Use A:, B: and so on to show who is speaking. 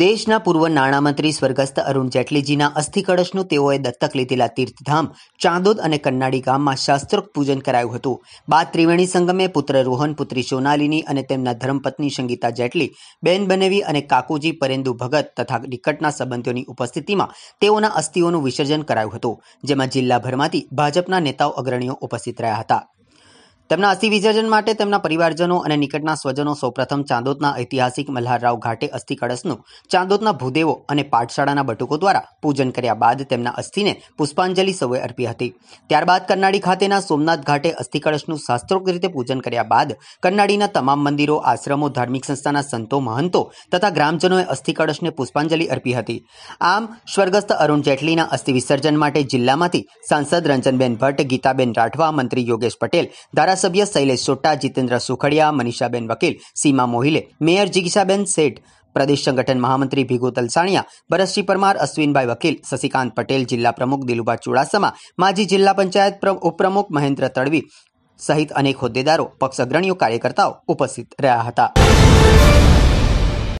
A: દેશના પૂર્વ નાણામંત્રી સ્વર્ગસ્થ અરુણ જેટલીજીના અસ્થિકળશનું તેઓએ દત્તક લીધેલા તીર્થધામ ચાંદોદ અને કન્નાડી ગામમાં શાસ્ત્રોક્ત પૂજન કરાયું હતું બાદ ત્રિવેણી સંગમે પુત્ર રોહન પુત્રી સોનાલીની અને તેમના ધર્મપત્ની સંગીતા જેટલી બેન બનેવી અને કાકુજી પરેન્દુ ભગત તથા નિકટના સંબંધીઓની ઉપસ્થિતિમાં તેઓના અસ્થિઓનું વિસર્જન કરાયું હતું જેમાં જિલ્લાભરમાંથી ભાજપના નેતાઓ અગ્રણીઓ ઉપસ્થિત રહ્યા હતા તેમના અસ્થિ વિસર્જન માટે તેમના પરિવારજનો અને નિકટના સ્વજનો સૌપ્રથમ ચાંદોદના ઐતિહાસિક મલ્હારરાવ ઘાટે અસ્થિ કળશનું ચાંદોદના ભૂદેવો અને પાઠશાળાના બટુકો દ્વારા પૂજન કર્યા બાદ તેમના અસ્થિને પુષ્પાંજલિ સૌએ અર્પી હતી ત્યારબાદ કરનાળી ખાતેના સોમનાથ ઘાટે અસ્થિ કળશનું શાસ્ત્રોક્ત રીતે પૂજન કર્યા બાદ કરનાળીના તમામ મંદિરો આશ્રમો ધાર્મિક સંસ્થાના સંતો મહંતો તથા ગ્રામજનોએ અસ્થિ કળશને પુષ્પાંજલિ અર્પી હતી આમ સ્વર્ગસ્થ અરુણ જેટલીના અસ્થિ વિસર્જન માટે જિલ્લામાંથી સાંસદ રંજનબેન ભટ્ટ ગીતાબેન રાઠવા મંત્રી યોગેશ પટેલ ધારા ધારાસભ્ય શૈલેષ સોટા જીતેન્દ્ર સુખડિયા મનીષાબેન વકીલ સીમા મોહિલે મેયર જિગીષાબેન શેઠ પ્રદેશ સંગઠન મહામંત્રી ભીગુ તલસાણિયા બરસજી પરમાર અશ્વિનભાઈ વકીલ શશિકાંત પટેલ જિલ્લા પ્રમુખ દિલુભા ચુડાસમા માજી જિલ્લા પંચાયત ઉપપ્રમુખ મહેન્દ્ર તડવી સહિત અનેક હોદ્દેદારો પક્ષ અગ્રણીઓ કાર્યકર્તાઓ ઉપસ્થિત રહ્યા હતા